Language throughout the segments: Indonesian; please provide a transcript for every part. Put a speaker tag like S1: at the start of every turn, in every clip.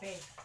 S1: Bake.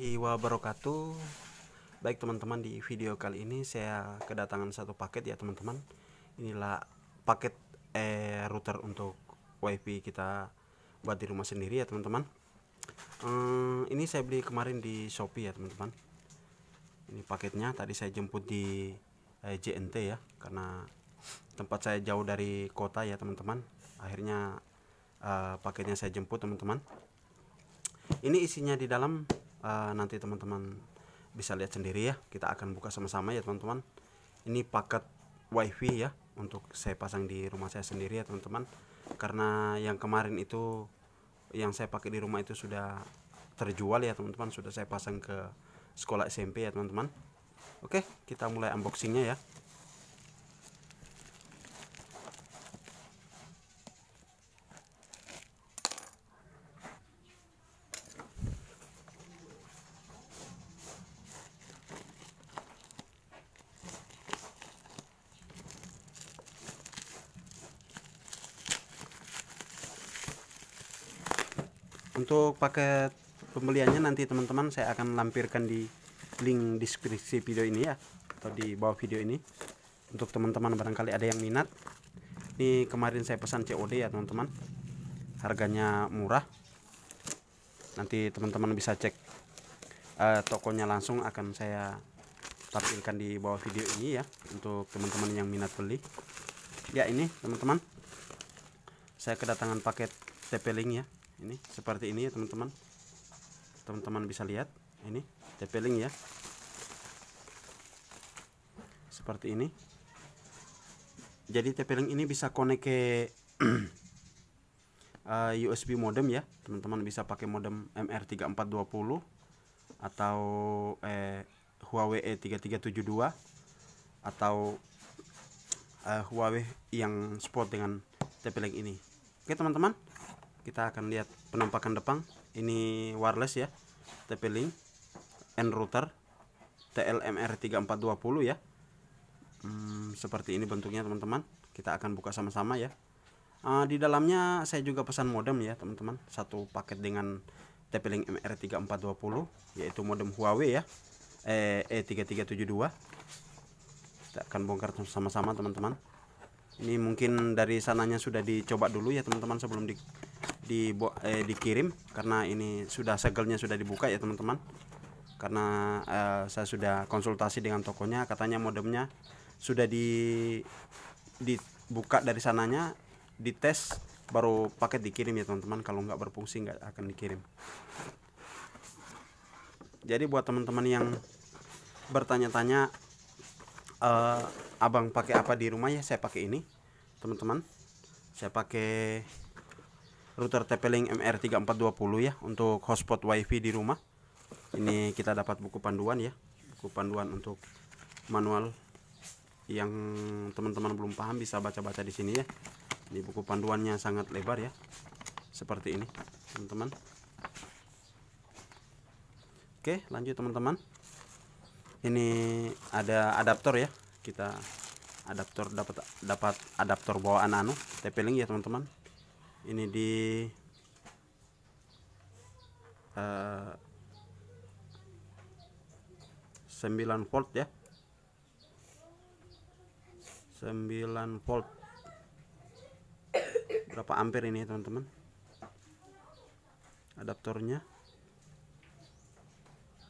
S1: warahmatullahi wabarakatuh, Baik teman-teman di video kali ini saya kedatangan satu paket ya teman-teman Inilah paket eh, router untuk wifi kita buat di rumah sendiri ya teman-teman hmm, Ini saya beli kemarin di Shopee ya teman-teman Ini paketnya tadi saya jemput di eh, JNT ya Karena tempat saya jauh dari kota ya teman-teman Akhirnya eh, paketnya saya jemput teman-teman Ini isinya di dalam Eh, nanti teman-teman bisa lihat sendiri ya kita akan buka sama-sama ya teman-teman ini paket wifi ya untuk saya pasang di rumah saya sendiri ya teman-teman karena yang kemarin itu yang saya pakai di rumah itu sudah terjual ya teman-teman sudah saya pasang ke sekolah SMP ya teman-teman oke kita mulai unboxingnya ya untuk paket pembeliannya nanti teman-teman saya akan lampirkan di link deskripsi video ini ya atau di bawah video ini untuk teman-teman barangkali ada yang minat ini kemarin saya pesan COD ya teman-teman harganya murah nanti teman-teman bisa cek uh, tokonya langsung akan saya tampilkan di bawah video ini ya untuk teman-teman yang minat beli ya ini teman-teman saya kedatangan paket TP Link ya ini seperti ini ya teman-teman teman-teman bisa lihat ini tepeling ya seperti ini jadi tepeling ini bisa connect ke uh, eh, USB modem ya teman-teman bisa pakai modem MR3420 atau eh, Huawei E3372 atau uh, Huawei yang sport dengan tepeling ini oke teman-teman kita akan lihat penampakan depan ini wireless ya TP Link N router TLMR 3420 ya hmm, seperti ini bentuknya teman-teman kita akan buka sama-sama ya uh, di dalamnya saya juga pesan modem ya teman-teman satu paket dengan TP Link MR 3420 yaitu modem Huawei ya E3372 e kita akan bongkar sama-sama teman-teman ini mungkin dari sananya sudah dicoba dulu ya teman-teman sebelum di di eh, dikirim karena ini sudah segelnya sudah dibuka ya teman-teman karena eh, saya sudah konsultasi dengan tokonya katanya modemnya sudah di dibuka dari sananya dites baru paket dikirim ya teman-teman kalau nggak berfungsi nggak akan dikirim jadi buat teman-teman yang bertanya-tanya eh, abang pakai apa di rumah ya saya pakai ini teman-teman saya pakai router TP-Link MR3420 ya untuk hotspot WiFi di rumah. Ini kita dapat buku panduan ya, buku panduan untuk manual yang teman-teman belum paham bisa baca-baca di sini ya. Di buku panduannya sangat lebar ya. Seperti ini, teman-teman. Oke, lanjut teman-teman. Ini ada adaptor ya. Kita adaptor dapat dapat adaptor bawaan anu TP-Link ya, teman-teman ini di uh, eh, 9 volt ya 9 volt berapa ampere ini teman-teman adaptornya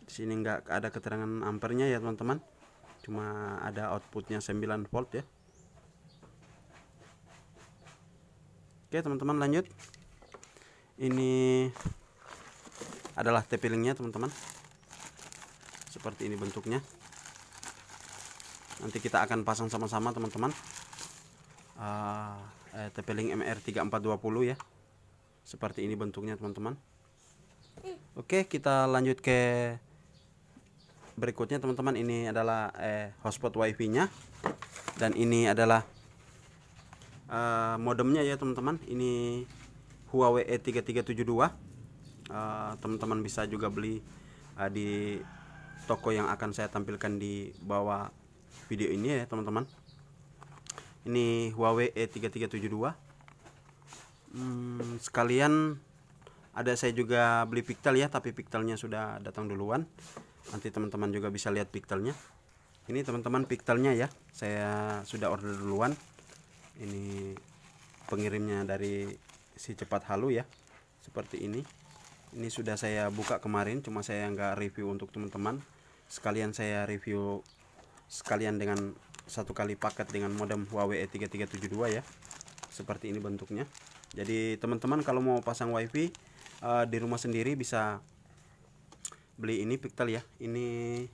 S1: di sini nggak ada keterangan ampernya ya teman-teman cuma ada outputnya 9 volt ya oke teman-teman lanjut ini adalah tappingnya teman-teman seperti ini bentuknya nanti kita akan pasang sama-sama teman-teman uh, eh, MR3420 ya seperti ini bentuknya teman-teman oke kita lanjut ke berikutnya teman-teman ini adalah eh, hotspot wifi nya dan ini adalah Eh, modemnya ya teman-teman ini Huawei E3372 uh, eh, teman-teman bisa juga beli uh, di toko yang akan saya tampilkan di bawah video ini ya teman-teman ini Huawei E3372 hmm, sekalian ada saya juga beli pictel ya tapi pictelnya sudah datang duluan nanti teman-teman juga bisa lihat pictelnya ini teman-teman pictelnya ya saya sudah order duluan ini pengirimnya dari si cepat halu ya seperti ini ini sudah saya buka kemarin cuma saya nggak review untuk teman-teman sekalian saya review sekalian dengan satu kali paket dengan modem Huawei E3372 ya seperti ini bentuknya jadi teman-teman kalau mau pasang wifi uh, di rumah sendiri bisa beli ini pixel ya ini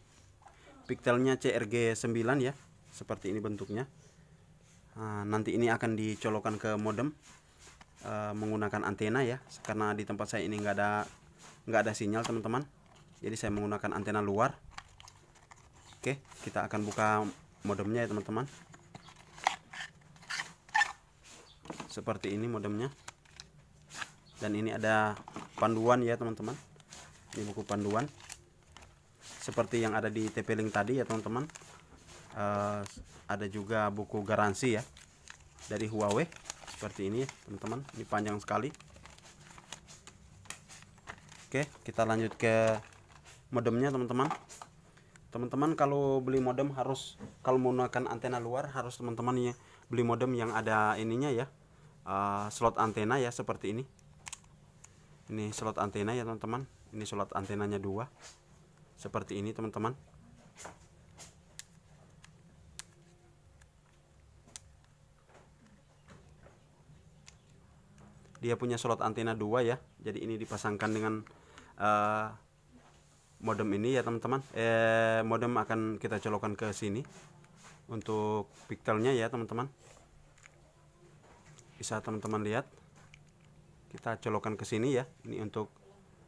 S1: pixelnya CRG 9 ya seperti ini bentuknya Ah, nanti ini akan dicolokkan ke modem uh, menggunakan antena ya karena di tempat saya ini nggak ada nggak ada sinyal teman-teman jadi saya menggunakan antena luar oke kita akan buka modemnya ya teman-teman seperti ini modemnya dan ini ada panduan ya teman-teman ini buku panduan seperti yang ada di TP-Link tadi ya teman-teman Eh, ada juga buku garansi ya dari Huawei seperti ini teman-teman ini panjang sekali oke kita lanjut ke modemnya teman-teman teman-teman kalau beli modem harus kalau menggunakan antena luar harus teman-teman ya beli modem yang ada ininya ya eh, slot antena ya seperti ini ini slot antena ya teman-teman ini slot antenanya dua seperti ini teman-teman dia punya slot antena dua ya jadi ini dipasangkan dengan uh, modem ini ya teman-teman eh, modem akan kita colokan ke sini untuk pixelnya ya teman-teman bisa teman-teman lihat kita colokan ke sini ya ini untuk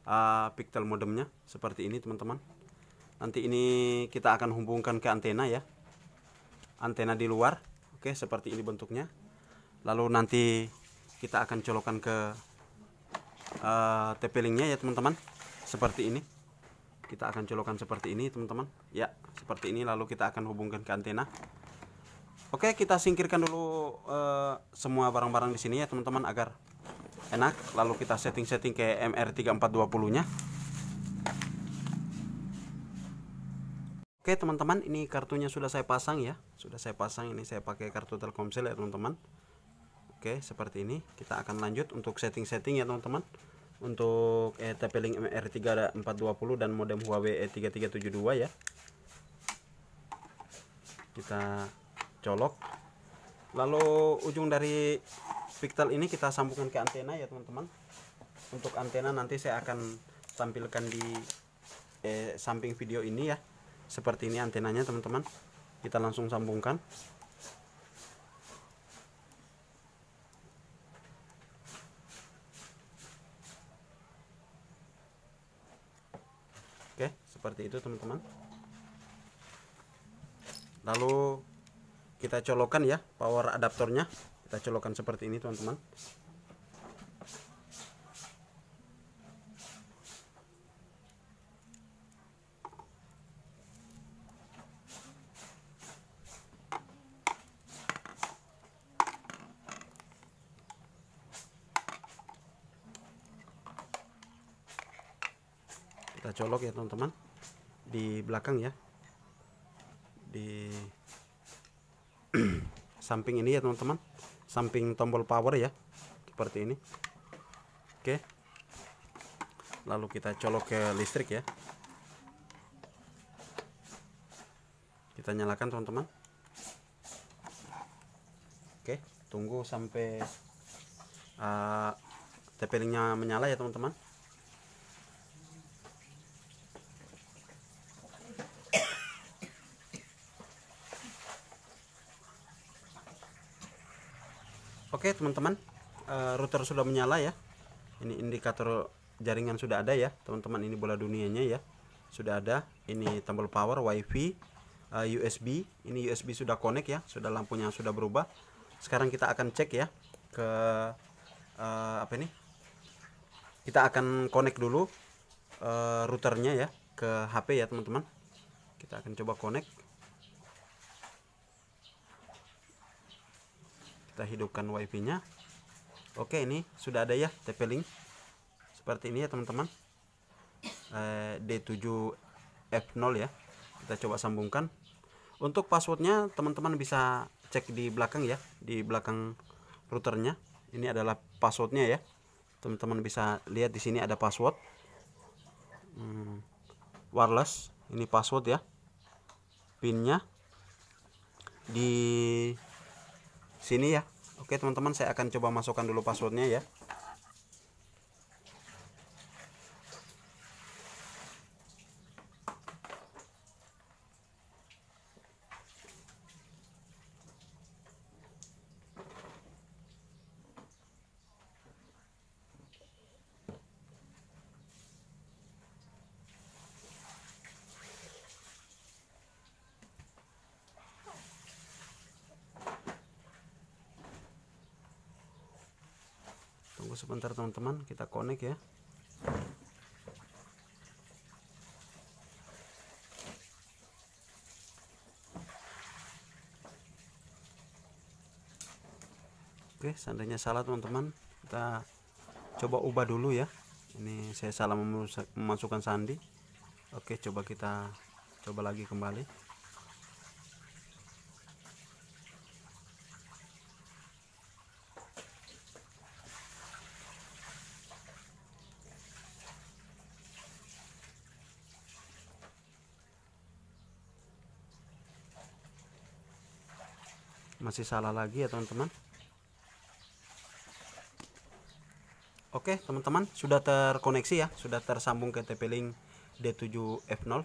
S1: uh, pixel modemnya seperti ini teman-teman nanti ini kita akan hubungkan ke antena ya antena di luar oke seperti ini bentuknya lalu nanti kita akan colokan ke uh, eh, TP linknya ya teman-teman seperti ini kita akan colokan seperti ini teman-teman ya seperti ini lalu kita akan hubungkan ke antena oke kita singkirkan dulu uh, semua barang-barang di sini ya teman-teman agar enak lalu kita setting-setting ke MR3420 nya oke teman-teman ini kartunya sudah saya pasang ya sudah saya pasang ini saya pakai kartu Telkomsel ya teman-teman Oke seperti ini kita akan lanjut untuk setting-setting ya teman-teman untuk eh, TP-Link MR3420 dan modem Huawei E3372 ya kita colok lalu ujung dari spiktel ini kita sambungkan ke antena ya teman-teman untuk antena nanti saya akan tampilkan di eh, samping video ini ya seperti ini antenanya teman-teman kita langsung sambungkan seperti itu teman-teman lalu kita colokan ya power adaptornya kita colokan seperti ini teman-teman kita colok ya teman-teman belakang ya di samping ini ya teman-teman samping tombol power ya seperti ini oke lalu kita colok ke listrik ya kita nyalakan teman-teman oke tunggu sampai uh, menyala ya teman-teman Oke teman-teman eh, router sudah menyala ya ini indikator jaringan sudah ada ya teman-teman ini bola dunianya ya sudah ada ini tombol power wifi eh, USB ini USB sudah connect ya sudah lampunya sudah berubah sekarang kita akan cek ya ke uh, apa ini kita akan connect dulu uh, routernya ya ke HP ya teman-teman kita akan coba connect kita hidupkan wifi nya oke ini sudah ada ya tp link seperti ini ya teman-teman eh, d7 f0 ya kita coba sambungkan untuk passwordnya teman-teman bisa cek di belakang ya di belakang routernya ini adalah passwordnya ya teman-teman bisa lihat di sini ada password hmm, wireless ini password ya pinnya di sini ya oke teman-teman saya akan coba masukkan dulu passwordnya ya sebentar teman-teman kita connect ya Oke, seandainya salah teman-teman, kita coba ubah dulu ya. Ini saya salah memasukkan sandi. Oke, coba kita coba lagi kembali. masih salah lagi ya teman-teman oke teman-teman sudah terkoneksi ya sudah tersambung ke TP Link D7F0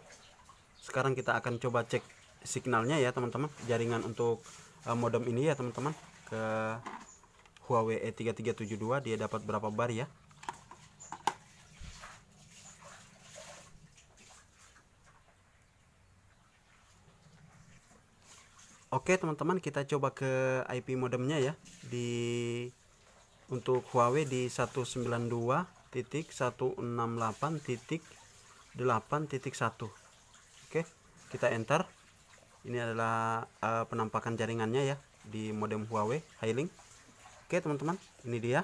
S1: sekarang kita akan coba cek signalnya ya teman-teman jaringan untuk eh, modem ini ya teman-teman ke Huawei E3372 dia dapat berapa bar ya Oke teman-teman kita coba ke IP modemnya ya di untuk Huawei di 192.168.8.1 Oke kita enter ini adalah uh, penampakan jaringannya ya di modem Huawei Hailing Oke teman-teman ini dia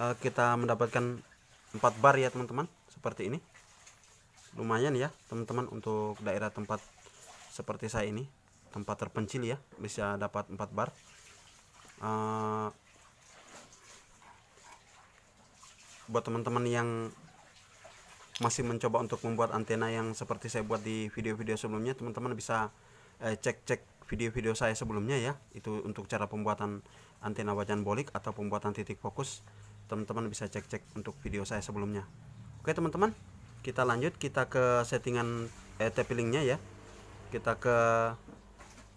S1: uh, kita mendapatkan 4 bar ya teman-teman seperti ini lumayan ya teman-teman untuk daerah tempat seperti saya ini tempat terpencil ya bisa dapat 4 bar uh, buat teman-teman yang masih mencoba untuk membuat antena yang seperti saya buat di video-video sebelumnya teman-teman bisa eh, cek-cek eh, video-video saya sebelumnya ya itu untuk cara pembuatan antena wajan bolik atau pembuatan titik fokus teman-teman bisa cek-cek untuk video saya sebelumnya oke teman-teman kita lanjut kita ke settingan eh, tappingnya ya kita ke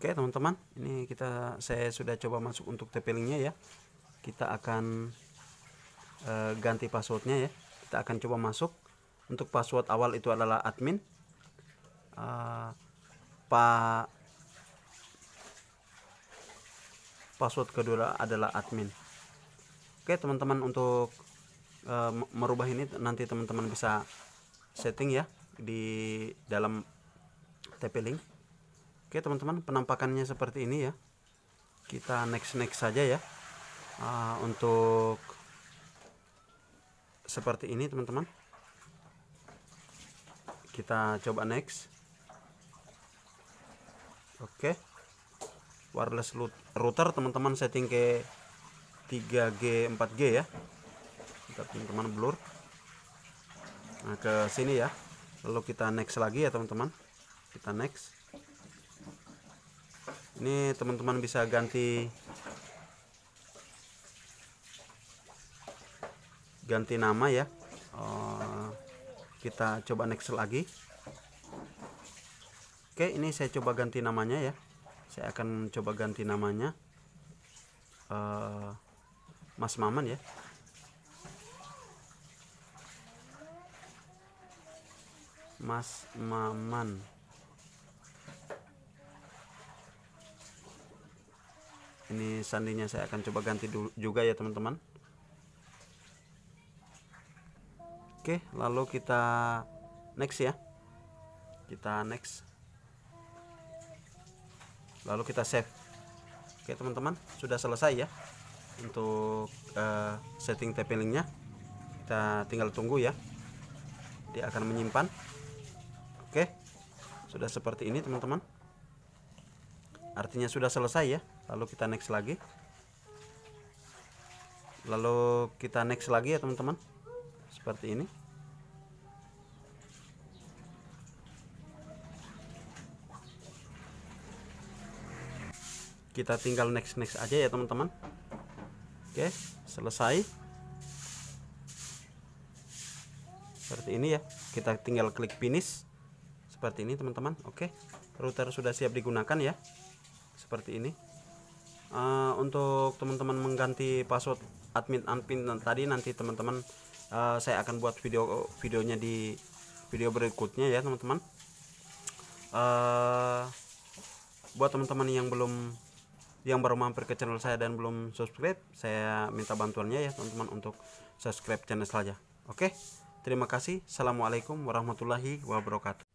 S1: Oke teman-teman, ini kita saya sudah coba masuk untuk TP-linknya ya. Kita akan e, ganti passwordnya ya. Kita akan coba masuk. Untuk password awal itu adalah admin. E, eh, Pak password kedua adalah admin. Oke teman-teman untuk e, merubah ini nanti teman-teman bisa setting ya di dalam TP-link Oke teman-teman penampakannya seperti ini ya kita next next saja ya uh, untuk seperti ini teman-teman kita coba next oke wireless router teman-teman setting ke 3G 4G ya kita teman-teman blur nah ke sini ya lalu kita next lagi ya teman-teman kita next ini teman-teman bisa ganti ganti nama ya eh, kita coba next lagi oke ini saya coba ganti namanya ya saya akan coba ganti namanya eh, Mas Maman ya Mas Maman ini sandinya saya akan coba ganti dulu juga ya teman-teman oke lalu kita next ya kita next lalu kita save oke teman-teman sudah selesai ya untuk uh, setting linknya kita tinggal tunggu ya dia akan menyimpan oke sudah seperti ini teman-teman artinya sudah selesai ya lalu kita next lagi lalu kita next lagi ya teman-teman seperti ini kita tinggal next next aja ya teman-teman oke selesai seperti ini ya kita tinggal klik finish seperti ini teman-teman oke router sudah siap digunakan ya seperti ini Eh, untuk teman-teman mengganti password admin admin tadi nanti teman-teman uh, saya akan buat video videonya di video berikutnya ya teman-teman uh, buat teman-teman yang belum yang baru mampir ke channel saya dan belum subscribe saya minta bantuannya ya teman-teman untuk subscribe channel saja oke terima kasih assalamualaikum warahmatullahi wabarakatuh